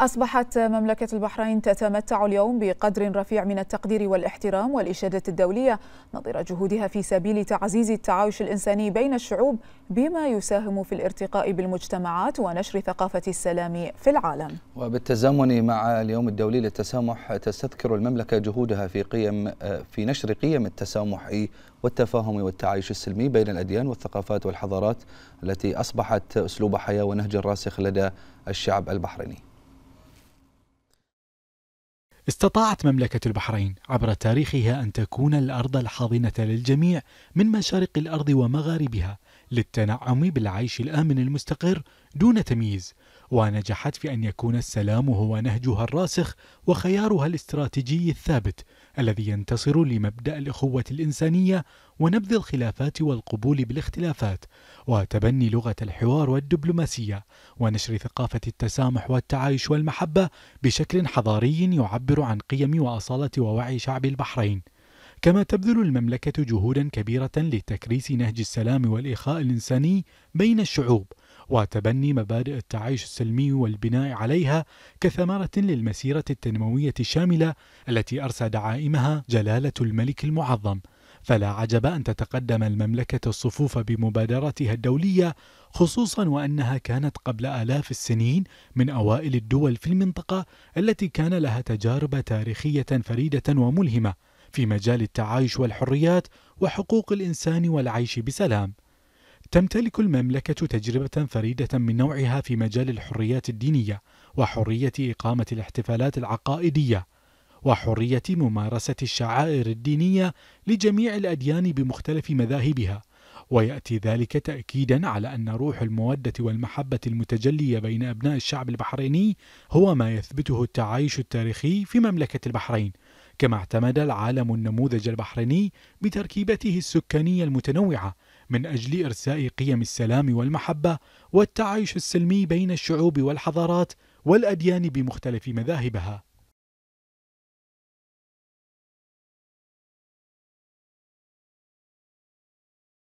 أصبحت مملكة البحرين تتمتع اليوم بقدر رفيع من التقدير والاحترام والإشادة الدولية نظير جهودها في سبيل تعزيز التعايش الإنساني بين الشعوب بما يساهم في الارتقاء بالمجتمعات ونشر ثقافة السلام في العالم وبالتزامن مع اليوم الدولي للتسامح تستذكر المملكة جهودها في قيم في نشر قيم التسامح والتفاهم والتعايش السلمي بين الأديان والثقافات والحضارات التي أصبحت أسلوب حياة ونهج راسخ لدى الشعب البحريني استطاعت مملكة البحرين عبر تاريخها أن تكون الأرض الحاضنة للجميع من مشارق الأرض ومغاربها للتنعم بالعيش الآمن المستقر دون تمييز ونجحت في أن يكون السلام هو نهجها الراسخ وخيارها الاستراتيجي الثابت الذي ينتصر لمبدأ الأخوة الإنسانية ونبذ الخلافات والقبول بالاختلافات وتبني لغة الحوار والدبلوماسية ونشر ثقافة التسامح والتعايش والمحبة بشكل حضاري يعبر عن قيم وأصالة ووعي شعب البحرين كما تبذل المملكة جهودا كبيرة لتكريس نهج السلام والإخاء الإنساني بين الشعوب وتبني مبادئ التعايش السلمي والبناء عليها كثمرة للمسيرة التنموية الشاملة التي أرسى دعائمها جلالة الملك المعظم فلا عجب أن تتقدم المملكة الصفوف بمبادرتها الدولية خصوصا وأنها كانت قبل آلاف السنين من أوائل الدول في المنطقة التي كان لها تجارب تاريخية فريدة وملهمة في مجال التعايش والحريات وحقوق الانسان والعيش بسلام تمتلك المملكة تجربة فريدة من نوعها في مجال الحريات الدينية وحرية إقامة الاحتفالات العقائدية وحرية ممارسة الشعائر الدينية لجميع الأديان بمختلف مذاهبها ويأتي ذلك تأكيدا على أن روح المودة والمحبة المتجلية بين أبناء الشعب البحريني هو ما يثبته التعايش التاريخي في مملكة البحرين كما اعتمد العالم النموذج البحريني بتركيبته السكانية المتنوعة من أجل إرساء قيم السلام والمحبة والتعايش السلمي بين الشعوب والحضارات والأديان بمختلف مذاهبها